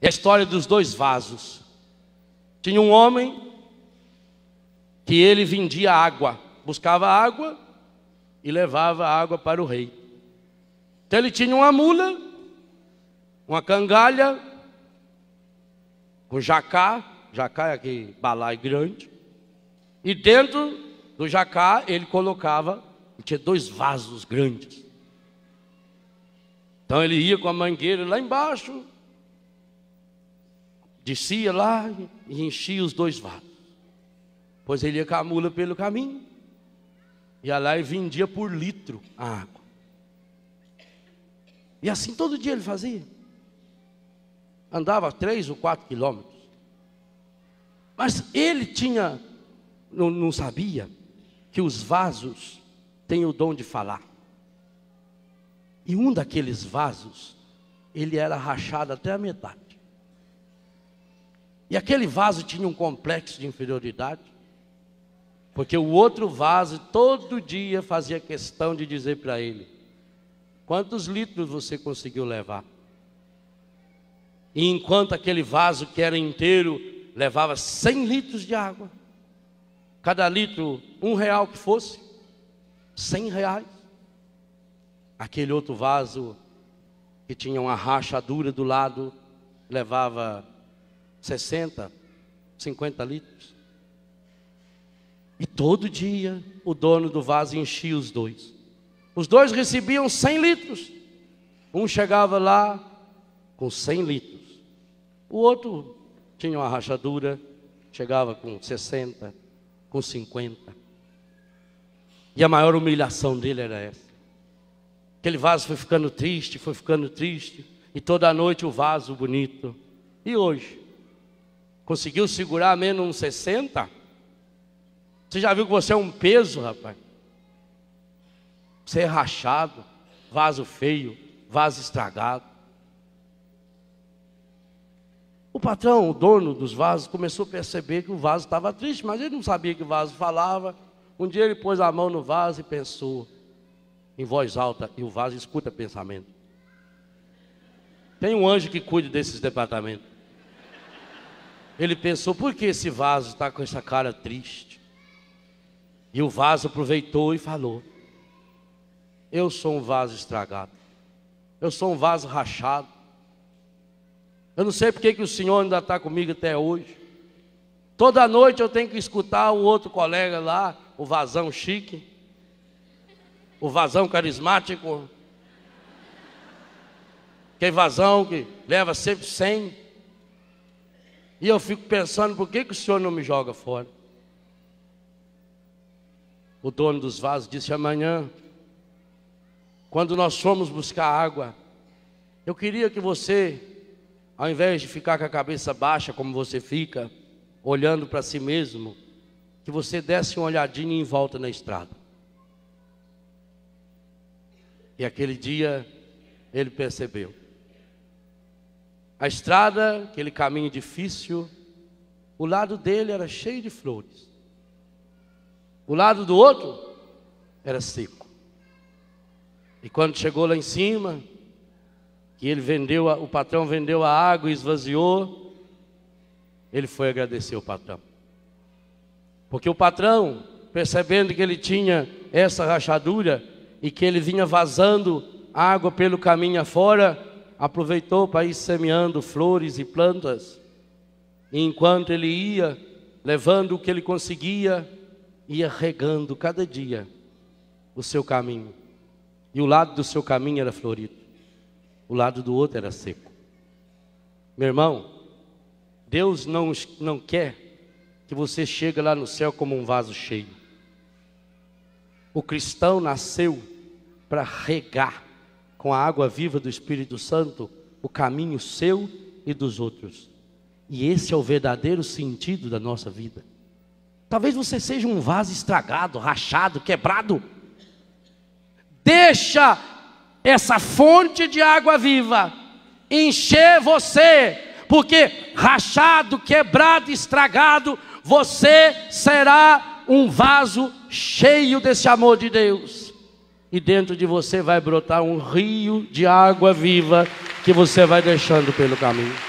É a história dos dois vasos. Tinha um homem que ele vendia água, buscava água e levava água para o rei. Então ele tinha uma mula, uma cangalha, com um jacá, jacá é aquele balai grande, e dentro do jacá ele colocava, tinha dois vasos grandes. Então ele ia com a mangueira lá embaixo, Descia lá e enchia os dois vasos. Pois ele ia com a mula pelo caminho. Ia lá e vendia por litro a água. E assim todo dia ele fazia. Andava três ou quatro quilômetros. Mas ele tinha, não, não sabia, que os vasos têm o dom de falar. E um daqueles vasos, ele era rachado até a metade. E aquele vaso tinha um complexo de inferioridade, porque o outro vaso todo dia fazia questão de dizer para ele: quantos litros você conseguiu levar? E enquanto aquele vaso que era inteiro levava 100 litros de água, cada litro um real que fosse, 100 reais. Aquele outro vaso que tinha uma rachadura do lado levava 60, 50 litros. E todo dia o dono do vaso enchia os dois. Os dois recebiam 100 litros. Um chegava lá com 100 litros. O outro tinha uma rachadura, chegava com 60, com 50. E a maior humilhação dele era essa. Aquele vaso foi ficando triste, foi ficando triste. E toda noite o vaso bonito. E hoje? Conseguiu segurar menos uns 60? Você já viu que você é um peso, rapaz? Você é rachado, vaso feio, vaso estragado. O patrão, o dono dos vasos, começou a perceber que o vaso estava triste, mas ele não sabia que o vaso falava. Um dia ele pôs a mão no vaso e pensou em voz alta, e o vaso escuta pensamento. Tem um anjo que cuide desses departamentos. Ele pensou: por que esse vaso está com essa cara triste? E o vaso aproveitou e falou: Eu sou um vaso estragado, eu sou um vaso rachado. Eu não sei porque que o Senhor ainda está comigo até hoje. Toda noite eu tenho que escutar o outro colega lá, o vazão chique, o vazão carismático, que é vazão que leva sempre 100. E eu fico pensando, por que, que o senhor não me joga fora? O dono dos vasos disse: amanhã, quando nós formos buscar água, eu queria que você, ao invés de ficar com a cabeça baixa como você fica, olhando para si mesmo, que você desse uma olhadinha em volta na estrada. E aquele dia ele percebeu. A estrada, aquele caminho difícil, o lado dele era cheio de flores. O lado do outro era seco. E quando chegou lá em cima, que ele vendeu, o patrão vendeu a água e esvaziou, ele foi agradecer o patrão. Porque o patrão, percebendo que ele tinha essa rachadura e que ele vinha vazando água pelo caminho afora, aproveitou para ir semeando flores e plantas. E enquanto ele ia levando o que ele conseguia, ia regando cada dia o seu caminho. E o lado do seu caminho era florido, o lado do outro era seco. Meu irmão, Deus não, não quer que você chegue lá no céu como um vaso cheio. O cristão nasceu para regar com a água viva do Espírito Santo o caminho seu e dos outros. E esse é o verdadeiro sentido da nossa vida. Talvez você seja um vaso estragado, rachado, quebrado. Deixa essa fonte de água viva encher você, porque rachado, quebrado, estragado, você será um vaso cheio desse amor de Deus e dentro de você vai brotar um rio de água viva que você vai deixando pelo caminho.